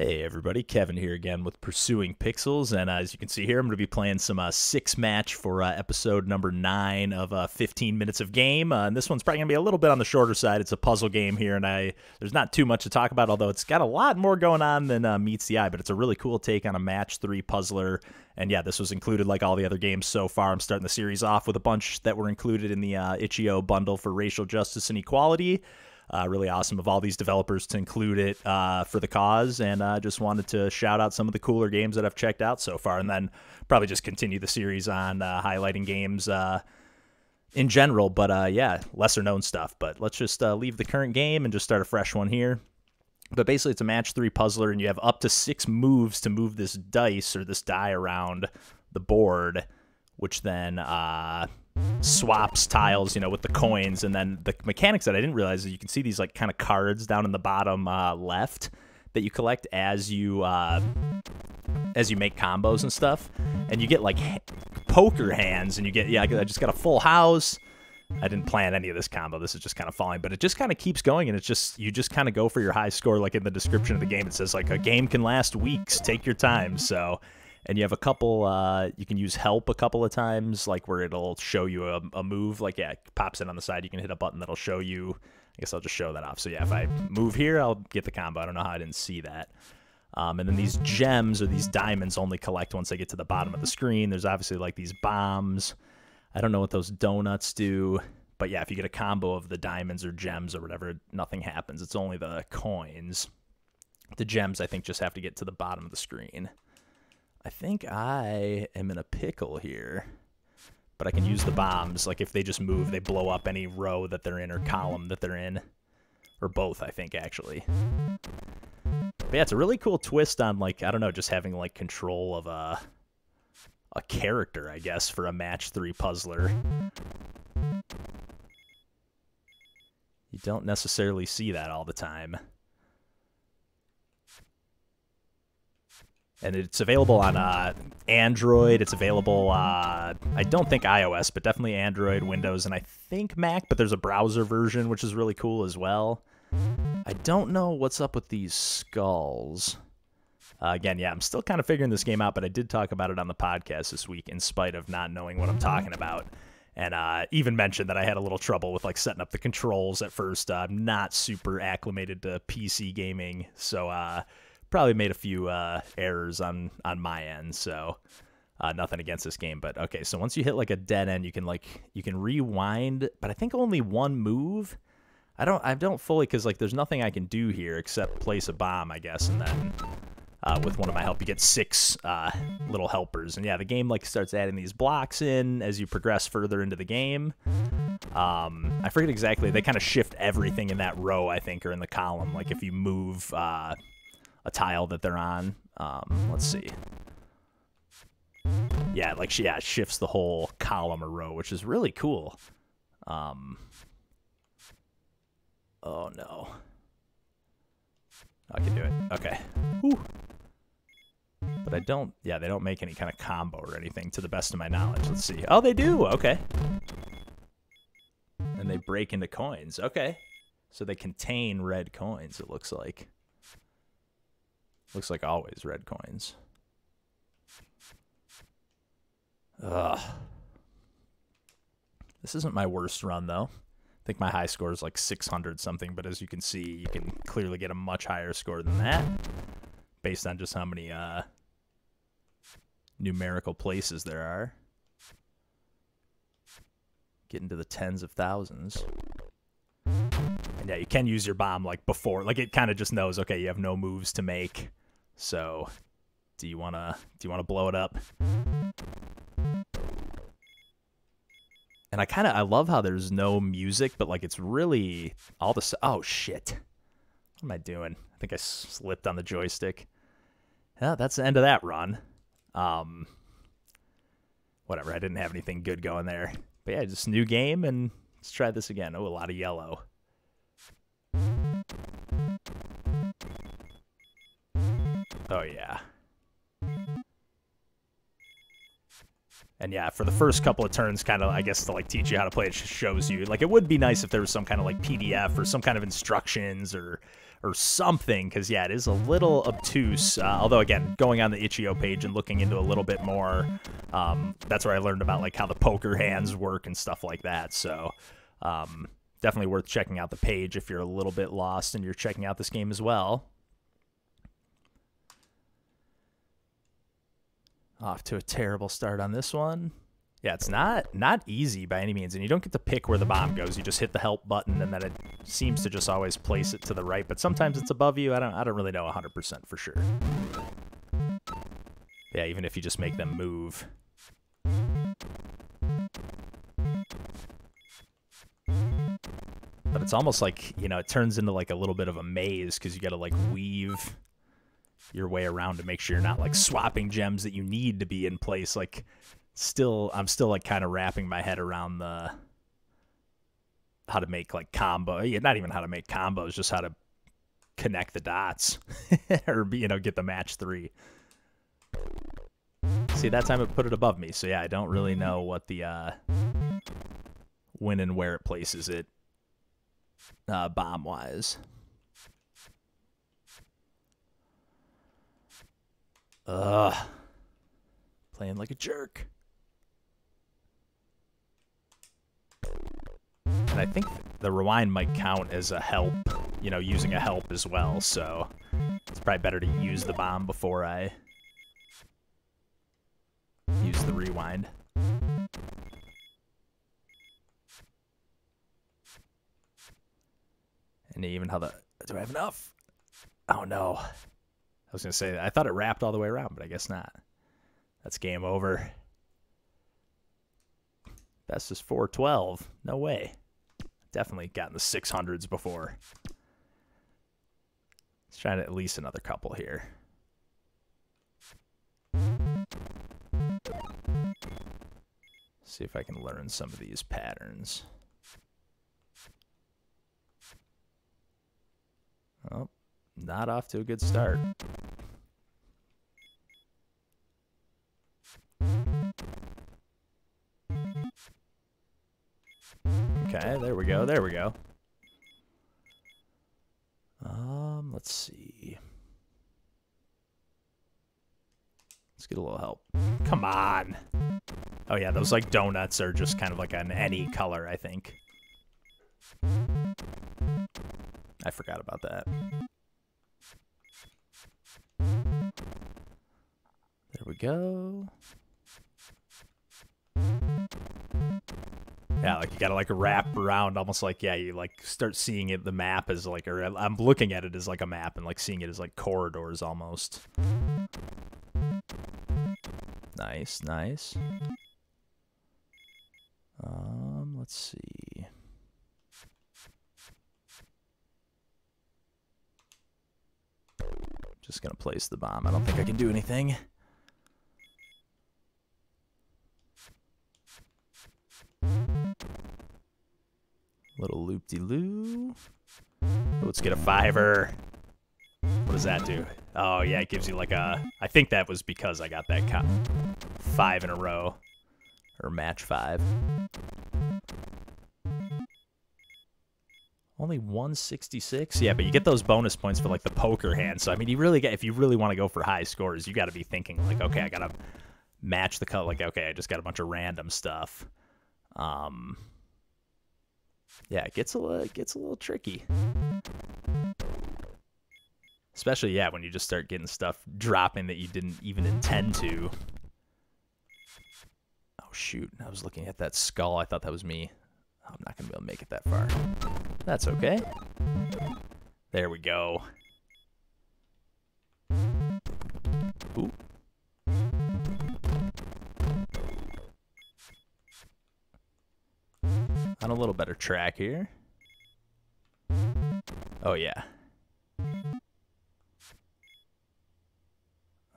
Hey everybody, Kevin here again with Pursuing Pixels, and uh, as you can see here, I'm going to be playing some uh, six match for uh, episode number nine of uh, 15 minutes of game. Uh, and this one's probably going to be a little bit on the shorter side. It's a puzzle game here, and I there's not too much to talk about, although it's got a lot more going on than uh, meets the eye. But it's a really cool take on a match three puzzler, and yeah, this was included like all the other games so far. I'm starting the series off with a bunch that were included in the Itch.io bundle for racial justice and equality. Uh, really awesome of all these developers to include it uh, for the cause. And I uh, just wanted to shout out some of the cooler games that I've checked out so far, and then probably just continue the series on uh, highlighting games uh, in general. But uh, yeah, lesser known stuff. But let's just leave the current game and just start a fresh one here. But basically, it's a match three puzzler, and you have up to six moves to move this dice or this die around the board, which then swaps tiles, you know, with the coins, and then the mechanics that I didn't realize is you can see these like kind of cards down in the bottom uh, left that you collect as you uh, as you make combos and stuff, and you get like poker hands, and you get yeah, I just got a full house. I didn't plan any of this combo. This is just kind of falling, but it just kind of keeps going, and it's just you just kind of go for your high score. Like in the description of the game, it says like a game can last weeks. Take your time. So and you have a couple. Uh, you can use help a couple of times, like where it'll show you a, a move. Like yeah, pops in on the side. You can hit a button that'll show you. I guess I'll just show that off. So yeah, if I move here, I'll get the combo. I don't know how I didn't see that. Um, and then these gems or these diamonds only collect once they get to the bottom of the screen. There's obviously like these bombs. I don't know what those donuts do. But yeah, if you get a combo of the diamonds or gems or whatever, nothing happens. It's only the coins. The gems, I think, just have to get to the bottom of the screen. I think I am in a pickle here. But I can use the bombs. Like, if they just move, they blow up any row that they're in or column that they're in. Or both, I think, actually. But yeah, it's a really cool twist on, like, I don't know, just having, like, control of a, a character, I guess, for a match three puzzler. You don't necessarily see that all the time. and it's available on uh, Android. It's available, uh, I don't think iOS, but definitely Android, Windows, and I think Mac. But there's a browser version, which is really cool as well. I don't know what's up with these skulls. Uh, again, yeah, I'm still kind of figuring this game out, but I did talk about it on the podcast this week, in spite of not knowing what I'm talking about. And uh, even mentioned that I had a little trouble with like setting up the controls at first. I'm not super acclimated to PC gaming, so uh, probably made a few uh, errors on on my end. So uh, nothing against this game, but okay. So once you hit like a dead end, you can like you can rewind, but I think only one move. I don't I don't fully because like there's nothing I can do here except place a bomb, I guess, and then. Uh, with one of my help, you get six uh, little helpers, and yeah, the game like starts adding these blocks in as you progress further into the game. Um, I forget exactly; they kind of shift everything in that row, I think, or in the column. Like if you move, uh, a tile that they're on. Um, let's see. Yeah, like she yeah, shifts the whole column or row, which is really cool. Um, oh no. I can do it. Okay. Whew. But I don't, yeah, they don't make any kind of combo or anything to the best of my knowledge. Let's see. Oh, they do. Okay. And they break into coins. Okay. So they contain red coins, it looks like. Looks like always red coins. Ugh. This isn't my worst run, though. I think my high score is like 600 something, but as you can see, you can clearly get a much higher score than that based on just how many uh, numerical places there are. Getting to the tens of thousands. And yeah, you can use your bomb like before. Like it kind of just knows, okay, you have no moves to make. So, do you wanna do you wanna blow it up? And I kind of I love how there's no music, but like it's really all the oh shit. What am I doing? I think I slipped on the joystick. Yeah, that's the end of that run. Um, whatever. I didn't have anything good going there. But yeah, just new game and let's try this again. Oh, a lot of yellow. Oh, yeah. And yeah, for the first couple of turns, kind of, I guess, to like teach you how to play it shows you. Like, it would be nice if there was some kind of like PDF or some kind of instructions or or something, because yeah, it is a little obtuse. Uh, although, again, going on the itch.io page and looking into a little bit more, um, that's where I learned about like how the poker hands work and stuff like that. So, um, definitely worth checking out the page if you're a little bit lost and you're checking out this game as well. Off to a terrible start on this one. Yeah, it's not not easy by any means, and you don't get to pick where the bomb goes. You just hit the help button, and then it seems to just always place it to the right. But sometimes it's above you. I don't I don't really know 100% for sure. Yeah, even if you just make them move. But it's almost like, you know, it turns into like a little bit of a maze because you got to like weave your way around to make sure you're not like swapping gems that you need to be in place. Like, still, I'm still like kind of wrapping my head around the how to make like combo. Yeah, not even how to make combos, just how to connect the dots or you know get the match three. See, that time it put it above me. So yeah, I don't really know what the uh, when and where it places it uh, bomb wise. Ugh. Playing like a jerk. And I think the rewind might count as a help, you know, using a help as well, so it's probably better to use the bomb before I use the rewind. And even how the... Do I have enough? Oh no. I was going to say, I thought it wrapped all the way around, but I guess not. That's game over. Best is 412. No way. Definitely gotten the 600s before. Let's try to at least another couple here. See if I can learn some of these patterns. Oh, not off to a good start. Okay, there we go, there we go. Um, let's see. Let's get a little help. Come on! Oh yeah, those like donuts are just kind of like an any color, I think. I forgot about that. go. Yeah, like you gotta like wrap around, almost like yeah, you like start seeing it the map as like, or uh, I'm looking at it as like a map and like seeing it as like corridors almost. Nice, nice. Um, let's see. Just gonna place the bomb. I don't think I can do anything. Little loop-de-loo. Let's get a fiver. What does that do? Oh, yeah, it gives you like a... I think that was because I got that Five in a row. Or match five. Only 166? Yeah, but you get those bonus points for, like, the poker hand. So, I mean, you really get... If you really want to go for high scores, you got to be thinking, like, okay, I got to match the cut. Like, okay, I just got a bunch of random stuff. Um yeah, it gets a little, it gets a little tricky. Especially, yeah, when you just start getting stuff dropping that you didn't even intend to. Oh, shoot. I was looking at that skull. I thought that was me. I'm not going to be able to make it that far. That's okay. There we go. little better track here. Oh, yeah.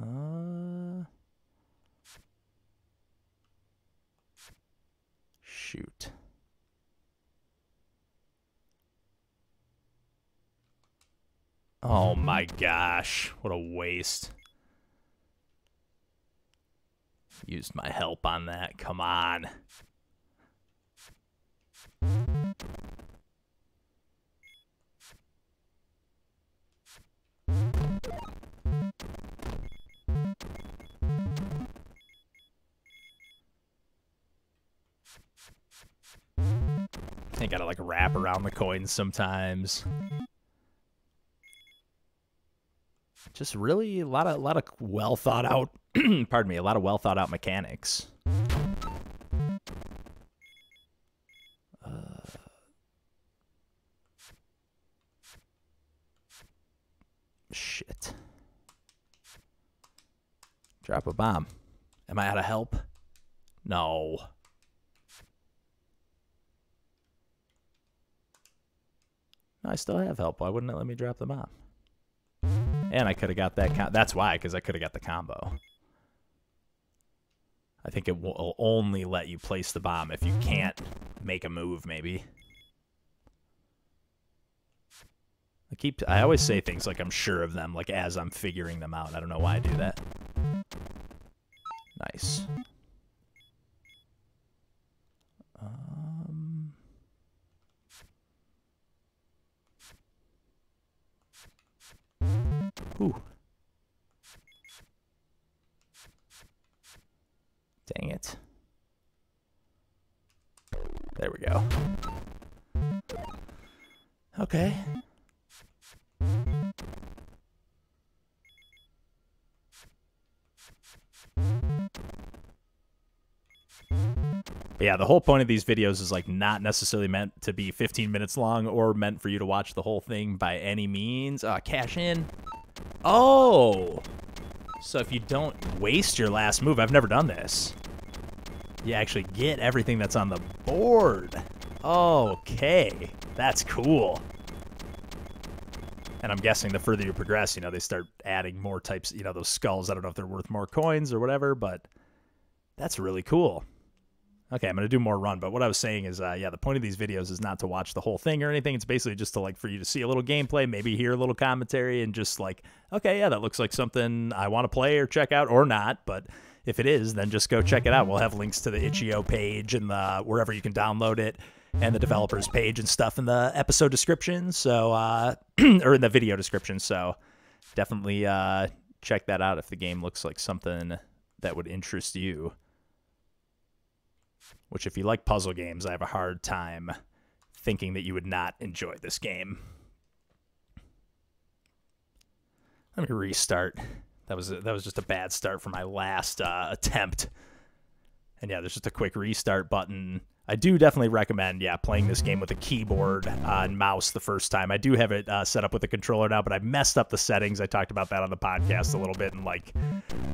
Uh, shoot. Oh my gosh, what a waste. Used my help on that, come on. I gotta like wrap around the coins sometimes. Just really a lot of a lot of well thought out pardon me, a lot of well thought out mechanics. Mom, Am I out of help? No. I still have help. Why wouldn't it let me drop the bomb? And I could have got that. That's why, because I could have got the combo. I think it will only let you place the bomb if you can't make a move, maybe. I keep. I always say things like I'm sure of them, like as I'm figuring them out. I don't know why I do that. Nice. Um... Ooh. Dang it. There we go. Okay. yeah, the whole point of these videos is like not necessarily meant to be 15 minutes long or meant for you to watch the whole thing by any means. Uh, cash in. Oh! So if you don't waste your last move, I've never done this. You actually get everything that's on the board. Okay, that's cool. And I'm guessing the further you progress, you know, they start adding more types, you know, those skulls. I don't know if they're worth more coins or whatever, but that's really cool. Okay, I'm going to do more run, but what I was saying is, uh, yeah, the point of these videos is not to watch the whole thing or anything. It's basically just to like for you to see a little gameplay, maybe hear a little commentary, and just like, okay, yeah, that looks like something I want to play or check out or not. But if it is, then just go check it out. We'll have links to the itch.io page and the wherever you can download it and the developers page and stuff in the episode description. So, uh, or in the video description. So definitely uh, check that out if the game looks like something that would interest you which if you like puzzle games, I have a hard time thinking that you would not enjoy this game. Let me restart. That was a, that was just a bad start for my last uh, attempt. And yeah, there's just a quick restart button I do definitely recommend, yeah, playing this game with a keyboard uh, and mouse the first time. I do have it uh, set up with a controller now, but I messed up the settings. I talked about that on the podcast a little bit, and like,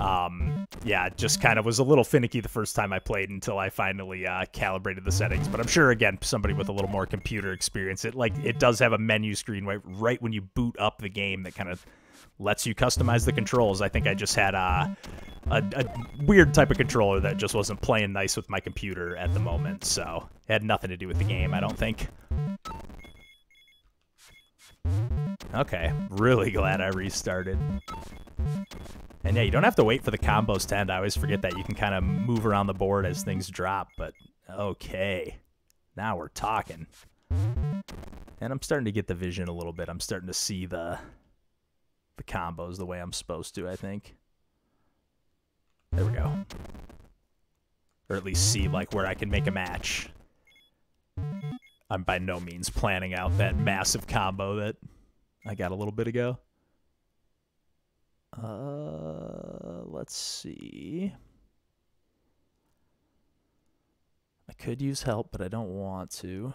um, yeah, just kind of was a little finicky the first time I played until I finally uh, calibrated the settings. But I'm sure again, somebody with a little more computer experience, it like it does have a menu screen right right when you boot up the game that kind of lets you customize the controls. I think I just had a, a, a, weird type of controller that just wasn't playing nice with my computer at the moment, so it had nothing to do with the game, I don't think. Okay, really glad I restarted. And yeah, you don't have to wait for the combos to end. I always forget that. You can kind of move around the board as things drop, but okay. Now we're talking. And I'm starting to get the vision a little bit. I'm starting to see the the combos the way I'm supposed to, I think. There we go. Or at least see, like, where I can make a match. I'm by no means planning out that massive combo that I got a little bit ago. Uh, let's see. I could use help, but I don't want to.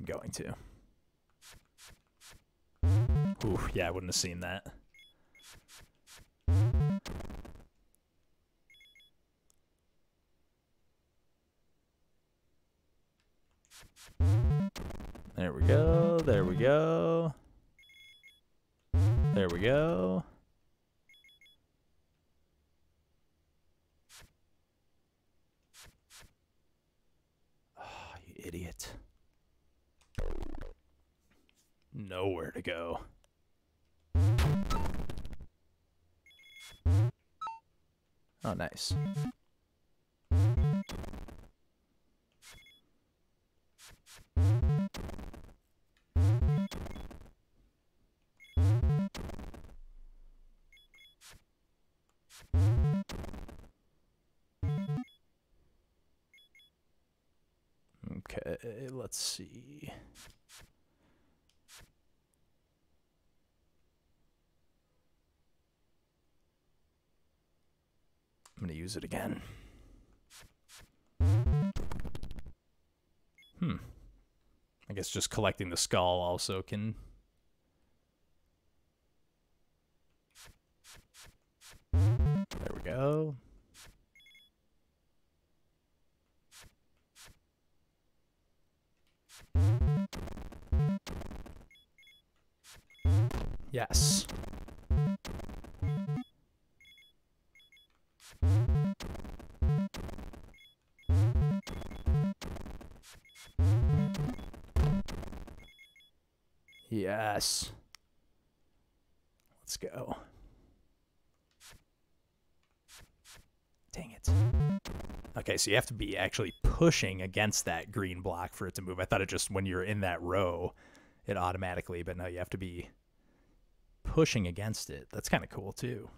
I'm going to. Ooh, yeah, I wouldn't have seen that. There we go, there we go. There we go. nowhere to go. Oh, nice. Okay, let's see. I'm going to use it again. Hmm. I guess just collecting the skull also can... There we go. Yes. Yes. Let's go. Dang it. Okay, so you have to be actually pushing against that green block for it to move. I thought it just, when you're in that row, it automatically, but no, you have to be pushing against it. That's kind of cool, too.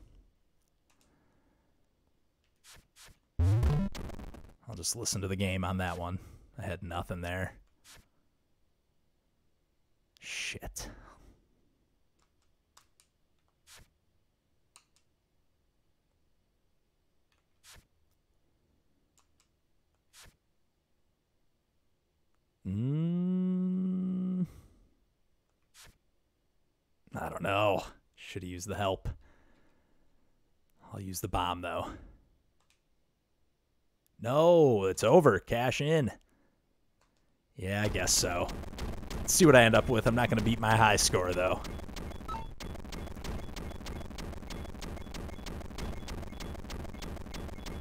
I'll just listen to the game on that one. I had nothing there. Shit. Mm. I don't know. Should have used the help. I'll use the bomb, though. No, it's over. Cash in. Yeah, I guess so see what I end up with. I'm not going to beat my high score, though.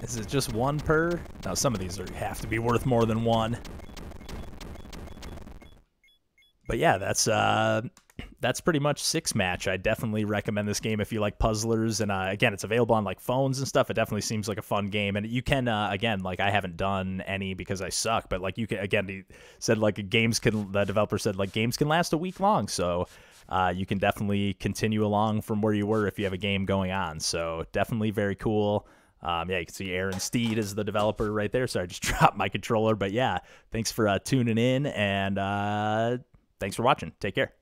Is it just one per? Now some of these are, have to be worth more than one. But yeah, that's uh, that's pretty much six match. I definitely recommend this game if you like puzzlers. And uh, again, it's available on like phones and stuff. It definitely seems like a fun game. And you can uh, again, like I haven't done any because I suck, but like you can again, he said like games can. The developer said like games can last a week long, so. Uh, you can definitely continue along from where you were if you have a game going on. So definitely very cool. Um, yeah, you can see Aaron Steed is the developer right there. Sorry, I just dropped my controller. But yeah, thanks for uh, tuning in and uh, thanks for watching. Take care.